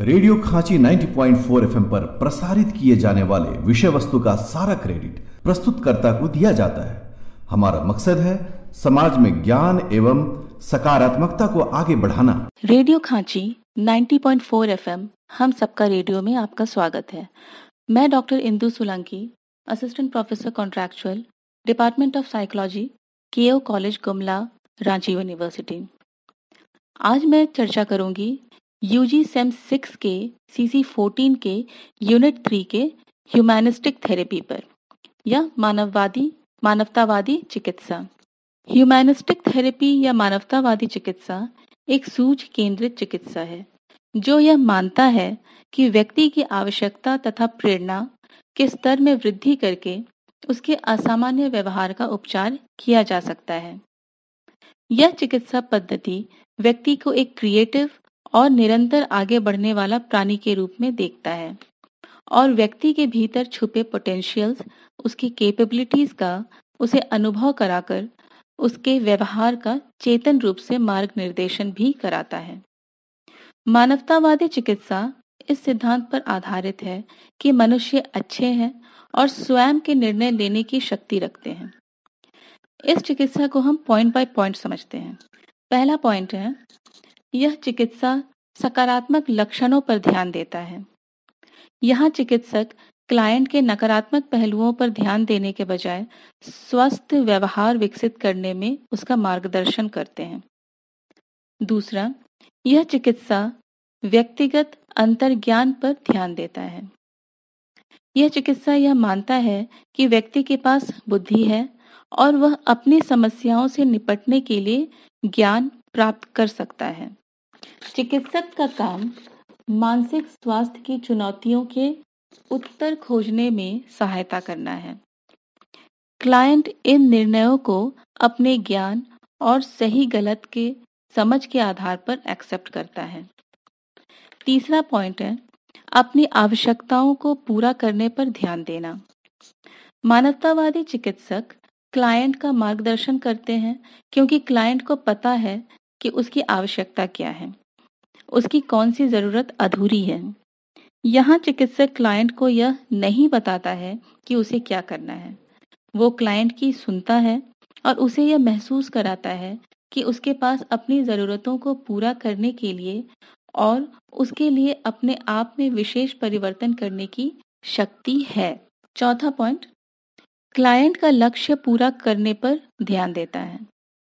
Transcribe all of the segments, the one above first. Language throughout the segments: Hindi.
रेडियो खांची 90.4 पॉइंट पर प्रसारित किए जाने वाले विषय वस्तु का सारा क्रेडिट प्रस्तुतकर्ता को दिया जाता है हमारा मकसद है समाज में ज्ञान एवं सकारात्मकता को आगे बढ़ाना रेडियो खांची 90.4 पॉइंट हम सबका रेडियो में आपका स्वागत है मैं doctor Indu Solanki assistant professor contractual department of psychology के कॉलेज गुमला रांची यूनिवर्सिटी आज मैं चर्चा करूंगी यूजी सेम सिक्स के सीसी फोर्टीन के यूनिट थ्री के ह्यूमैनिस्टिक थेरेपी पर या मानववादी मानवतावादी चिकित्सा ह्यूमैनिस्टिक थेरेपी या मानवतावादी चिकित्सा एक सूझ केंद्रित चिकित्सा है जो यह मानता है कि व्यक्ति की आवश्यकता तथा प्रेरणा के स्तर में वृद्धि करके उसके असामान्य व्यवहार का उपचार किया जा सकता है यह चिकित्सा पद्धति व्यक्ति को एक क्रिएटिव और निरंतर आगे बढ़ने वाला प्राणी के रूप में देखता है और व्यक्ति के भीतर छुपे पोटेंशियल्स उसकी कैपेबिलिटीज का उसे अनुभव कराकर उसके व्यवहार का चेतन रूप से मार्ग निर्देशन भी कराता है मानवतावादी चिकित्सा इस सिद्धांत पर आधारित है कि मनुष्य अच्छे हैं और स्वयं के निर्णय लेने की शक्ति रखते हैं इस चिकित्सा को हम पॉइंट बाय पॉइंट समझते हैं पहला पॉइंट है यह चिकित्सा सकारात्मक लक्षणों पर ध्यान देता है यहाँ चिकित्सक क्लाइंट के नकारात्मक पहलुओं पर ध्यान देने के बजाय स्वस्थ व्यवहार विकसित करने में उसका मार्गदर्शन करते हैं दूसरा यह चिकित्सा व्यक्तिगत अंतर्ज्ञान पर ध्यान देता है यह चिकित्सा यह मानता है कि व्यक्ति के पास बुद्धि है और वह अपनी समस्याओं से निपटने के लिए ज्ञान प्राप्त कर सकता है चिकित्सक का काम मानसिक स्वास्थ्य की चुनौतियों के उत्तर खोजने में सहायता करना है क्लाइंट इन निर्णयों को अपने ज्ञान और सही गलत के समझ के आधार पर एक्सेप्ट करता है तीसरा पॉइंट है अपनी आवश्यकताओं को पूरा करने पर ध्यान देना मानवतावादी चिकित्सक क्लाइंट का मार्गदर्शन करते हैं क्योंकि क्लाइंट को पता है कि उसकी आवश्यकता क्या है उसकी कौन सी ज़रूरत अधूरी है यहाँ चिकित्सक क्लाइंट को यह नहीं बताता है कि उसे क्या करना है वो क्लाइंट की सुनता है और उसे यह महसूस कराता है कि उसके पास अपनी ज़रूरतों को पूरा करने के लिए और उसके लिए अपने आप में विशेष परिवर्तन करने की शक्ति है चौथा पॉइंट क्लाइंट का लक्ष्य पूरा करने पर ध्यान देता है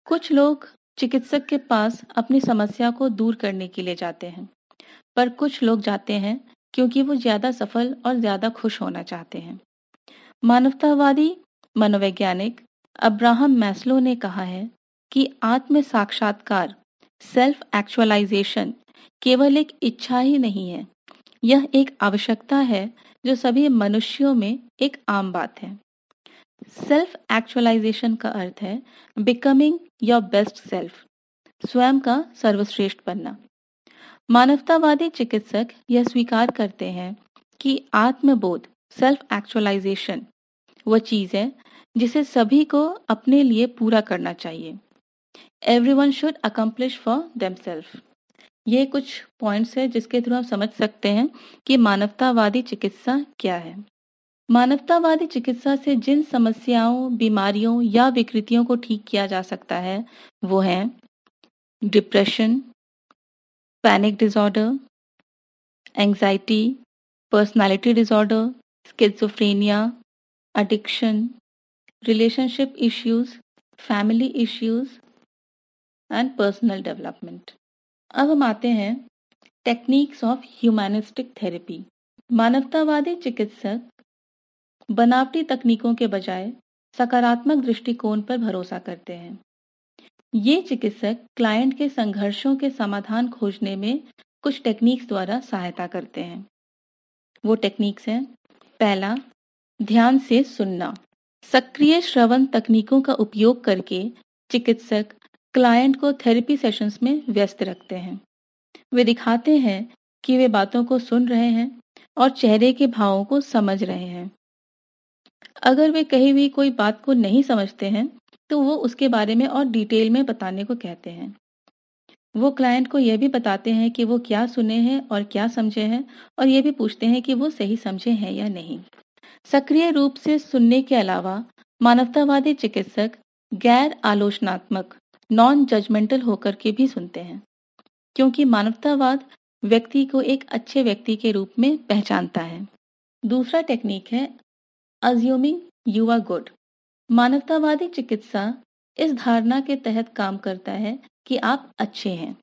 कुछ लोग चिकित्सक के पास अपनी समस्या को दूर करने के लिए जाते हैं पर कुछ लोग जाते हैं क्योंकि वो ज्यादा सफल और ज्यादा खुश होना चाहते हैं मानवतावादी मनोवैज्ञानिक अब्राहम मैस्लो ने कहा है कि आत्म साक्षात्कार सेल्फ एक्चुअलाइजेशन केवल एक इच्छा ही नहीं है यह एक आवश्यकता है जो सभी मनुष्यों में एक आम बात है सेल्फ एक्चुअलाइजेशन का अर्थ है बिकमिंग योर बेस्ट सेल्फ स्वयं का सर्वश्रेष्ठ बनना मानवतावादी चिकित्सक यह स्वीकार करते हैं कि आत्मबोध सेल्फ एक्चुअलाइजेशन वह चीज है जिसे सभी को अपने लिए पूरा करना चाहिए everyone should accomplish for them self ये कुछ पॉइंट्स है जिसके थ्रू हम समझ सकते हैं कि मानवतावादी चिकित्सा क्या है मानवतावादी चिकित्सा से जिन समस्याओं बीमारियों या विकृतियों को ठीक किया जा सकता है वो है depression panic disorder anxiety personality disorder schizophrenia addiction relationship issues family issues and personal development अब हम आते हैं टेक्निक्स ऑफ ह्यूमैनिस्टिक थेरेपी मानवतावादी चिकित्सक बनावटी तकनीकों के बजाय सकारात्मक दृष्टिकोण पर भरोसा करते हैं ये चिकित्सक क्लाइंट के संघर्षों के समाधान खोजने में कुछ टेक्निक्स द्वारा सहायता करते हैं वो टेक्निक्स हैं पहला ध्यान से सुनना सक्रिय श्रवण तकनीकों का उपयोग करके चिकित्सक क्लाइंट को थेरेपी सेशंस में व्यस्त रखते हैं वे दिखाते हैं कि वे बातों को सुन रहे हैं और चेहरे के भावों को समझ रहे हैं अगर वे कही हुई कोई बात को नहीं समझते हैं तो वो उसके बारे में और डिटेल में बताने को कहते हैं वो क्लाइंट को यह भी बताते हैं कि वो क्या सुने हैं और क्या समझे हैं और ये भी पूछते हैं कि वो सही समझे हैं या नहीं सक्रिय रूप से सुनने के अलावा मानवतावादी चिकित्सक गैर आलोचनात्मक नॉन जजमेंटल होकर के भी सुनते हैं क्योंकि मानवतावाद व्यक्ति को एक अच्छे व्यक्ति के रूप में पहचानता है दूसरा टेक्निक है अज्यूमिंग यू आर गुड मानवतावादी चिकित्सा इस धारणा के तहत काम करता है कि आप अच्छे हैं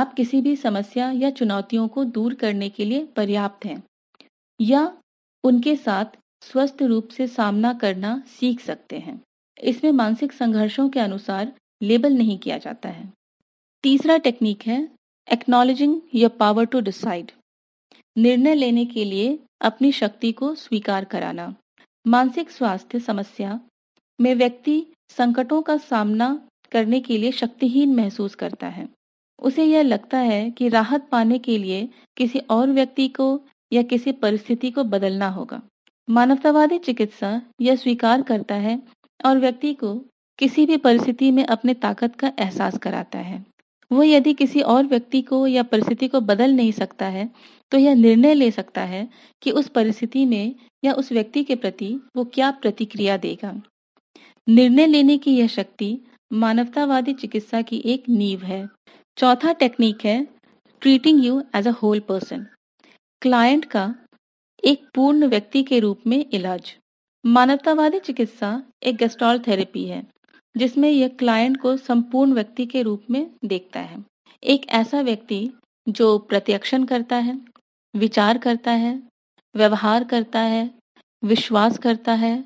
आप किसी भी समस्या या चुनौतियों को दूर करने के लिए पर्याप्त हैं या उनके साथ स्वस्थ रूप से सामना करना सीख सकते हैं इसमें मानसिक संघर्षों के अनुसार लेबल नहीं किया जाता है तीसरा टेक्निक है acknowledging your power to decide निर्णय लेने के लिए अपनी शक्ति को स्वीकार कराना मानसिक स्वास्थ्य समस्या में व्यक्ति संकटों का सामना करने के लिए शक्तिहीन महसूस करता है उसे यह लगता है कि राहत पाने के लिए किसी और व्यक्ति को या किसी परिस्थिति को बदलना होगा मानवतावादी चिकित्सा यह स्वीकार करता है और व्यक्ति को किसी भी परिस्थिति में अपने ताकत का एहसास कराता है वह यदि किसी और व्यक्ति को या परिस्थिति को बदल नहीं सकता है तो यह निर्णय ले सकता है कि उस परिस्थिति में या उस व्यक्ति के प्रति वो क्या प्रतिक्रिया देगा निर्णय लेने की यह शक्ति मानवतावादी चिकित्सा की एक नींव है चौथा टेक्निक है treating you as a whole person client का एक पूर्ण व्यक्ति के रूप में इलाज मानवतावादी चिकित्सा एक गेस्टॉल थेरेपी है जिसमें यह क्लाइंट को संपूर्ण व्यक्ति के रूप में देखता है एक ऐसा व्यक्ति जो प्रत्यक्षण करता है विचार करता है व्यवहार करता है विश्वास करता है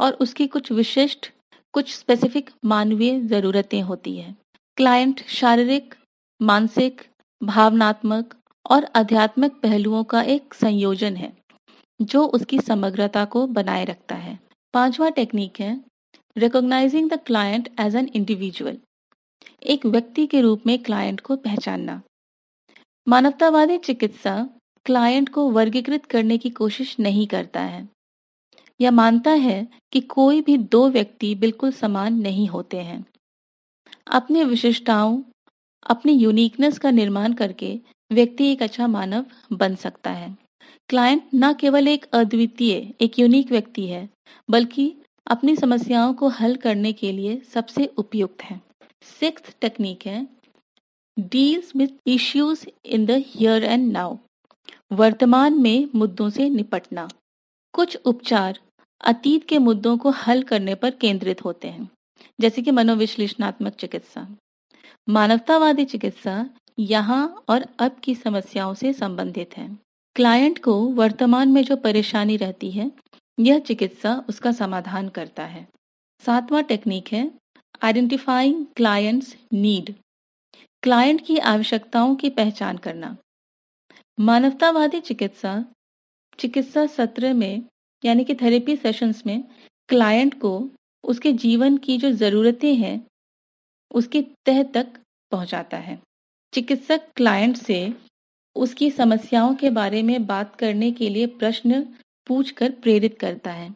और उसकी कुछ विशिष्ट कुछ स्पेसिफिक मानवीय ज़रूरतें होती है क्लाइंट शारीरिक मानसिक भावनात्मक और आध्यात्मिक पहलुओं का एक संयोजन है जो उसकी समग्रता को बनाए रखता है पांचवा टेक्निक है recognizing the client as an individual एक व्यक्ति के रूप में क्लाइंट को पहचानना मानवतावादी चिकित्सा क्लाइंट को वर्गीकृत करने की कोशिश नहीं करता है या मानता है कि कोई भी दो व्यक्ति बिल्कुल समान नहीं होते हैं अपनी विशिष्टताओं अपनी यूनिकनेस का निर्माण करके व्यक्ति एक अच्छा मानव बन सकता है क्लाइंट न केवल एक अद्वितीय एक यूनिक व्यक्ति है बल्कि अपनी समस्याओं को हल करने के लिए सबसे उपयुक्त है सिक्स टेक्निक है deals with issues in the here and now वर्तमान में मुद्दों से निपटना कुछ उपचार अतीत के मुद्दों को हल करने पर केंद्रित होते हैं जैसे कि मनोविश्लेषणात्मक चिकित्सा मानवतावादी चिकित्सा यहाँ और अब की समस्याओं से संबंधित है क्लाइंट को वर्तमान में जो परेशानी रहती है यह चिकित्सा उसका समाधान करता है सातवां टेक्निक है आइडेंटिफाइंग क्लाइंट्स नीड क्लाइंट की आवश्यकताओं की पहचान करना मानवतावादी चिकित्सा चिकित्सा सत्र में यानी कि थेरेपी सेशंस में क्लाइंट को उसके जीवन की जो ज़रूरतें हैं उसके तह तक पहुंचाता है चिकित्सक क्लाइंट से उसकी समस्याओं के बारे में बात करने के लिए प्रश्न पूछ कर प्रेरित करता है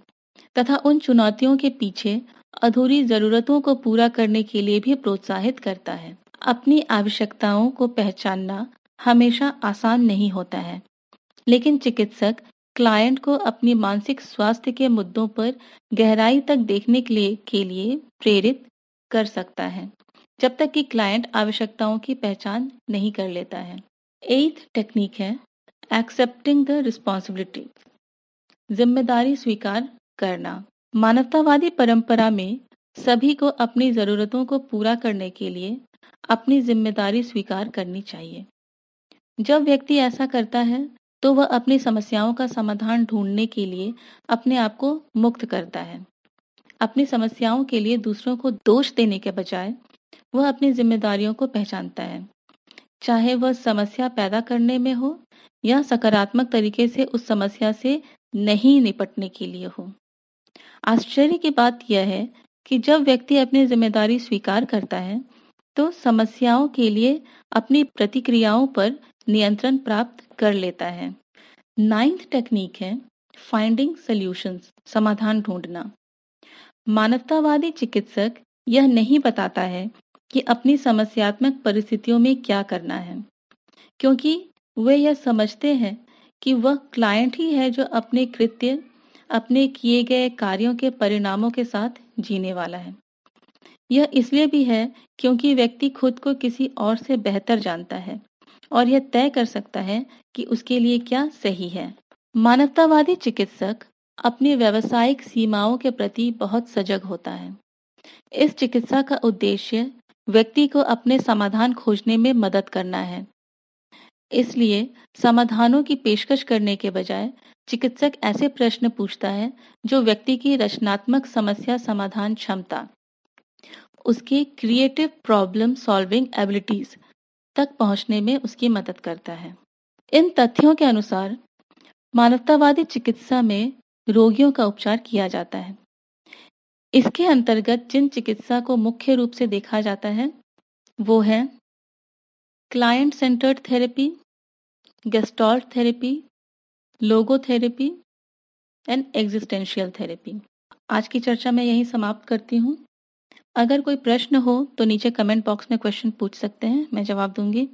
तथा उन चुनौतियों के पीछे अधूरी जरूरतों को पूरा करने के लिए भी प्रोत्साहित करता है अपनी आवश्यकताओं को पहचानना हमेशा आसान नहीं होता है लेकिन चिकित्सक क्लाइंट को अपनी मानसिक स्वास्थ्य के मुद्दों पर गहराई तक देखने के लिए, के लिए प्रेरित कर सकता है जब तक कि क्लाइंट आवश्यकताओं की पहचान नहीं कर लेता है एथ टेक्निक है एक्सेप्टिंग द रिस्पॉन्सिबिलिटी जिम्मेदारी स्वीकार करना मानवतावादी परंपरा में सभी को अपनी जरूरतों को पूरा करने के लिए अपनी जिम्मेदारी स्वीकार करनी चाहिए जब व्यक्ति ऐसा करता है तो वह अपनी समस्याओं का समाधान ढूंढने के लिए अपने आप को मुक्त करता है अपनी समस्याओं के लिए दूसरों को दोष देने के बजाय वह अपनी जिम्मेदारियों को पहचानता है चाहे वह समस्या पैदा करने में हो या सकारात्मक तरीके से उस समस्या से नहीं निपटने के लिए हो आश्चर्य की बात यह है कि जब व्यक्ति अपनी जिम्मेदारी स्वीकार करता है तो समस्याओं के लिए अपनी प्रतिक्रियाओं पर नियंत्रण प्राप्त कर लेता है नाइन्थ टेक्निक है फाइंडिंग सोल्यूशन समाधान ढूंढना मानवतावादी चिकित्सक यह नहीं बताता है कि अपनी समस्यात्मक परिस्थितियों में क्या करना है क्योंकि वे यह समझते हैं कि वह क्लाइंट ही है जो अपने कृत्य अपने किए गए कार्यों के परिणामों के साथ जीने वाला है यह इसलिए भी है क्योंकि व्यक्ति खुद को किसी और से बेहतर जानता है और यह तय कर सकता है कि उसके लिए क्या सही है मानवतावादी चिकित्सक अपनी व्यावसायिक सीमाओं के प्रति बहुत सजग होता है इस चिकित्सा का उद्देश्य व्यक्ति को अपने समाधान खोजने में मदद करना है इसलिए समाधानों की पेशकश करने के बजाय चिकित्सक ऐसे प्रश्न पूछता है जो व्यक्ति की रचनात्मक समस्या समाधान क्षमता उसकी क्रिएटिव प्रॉब्लम सॉल्विंग एबिलिटीज तक पहुंचने में उसकी मदद करता है इन तथ्यों के अनुसार मानवतावादी चिकित्सा में रोगियों का उपचार किया जाता है इसके अंतर्गत जिन चिकित्सा को मुख्य रूप से देखा जाता है वो है client centred therapy therapy logotherapy and existential therapy आज की चर्चा मैं यहीं समाप्त करती हूँ अगर कोई प्रश्न हो तो नीचे कमेंट बॉक्स में क्वेश्चन पूछ सकते हैं मैं जवाब दूंगी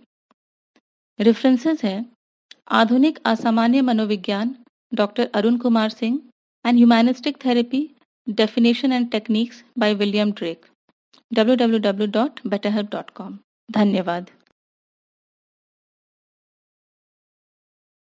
रेफरेंसेस है आधुनिक असामान्य मनोविज्ञान doctor Arun Kumar Singh and humanistic therapy definition and techniques by William Drake W W W dot dot com धन्यवाद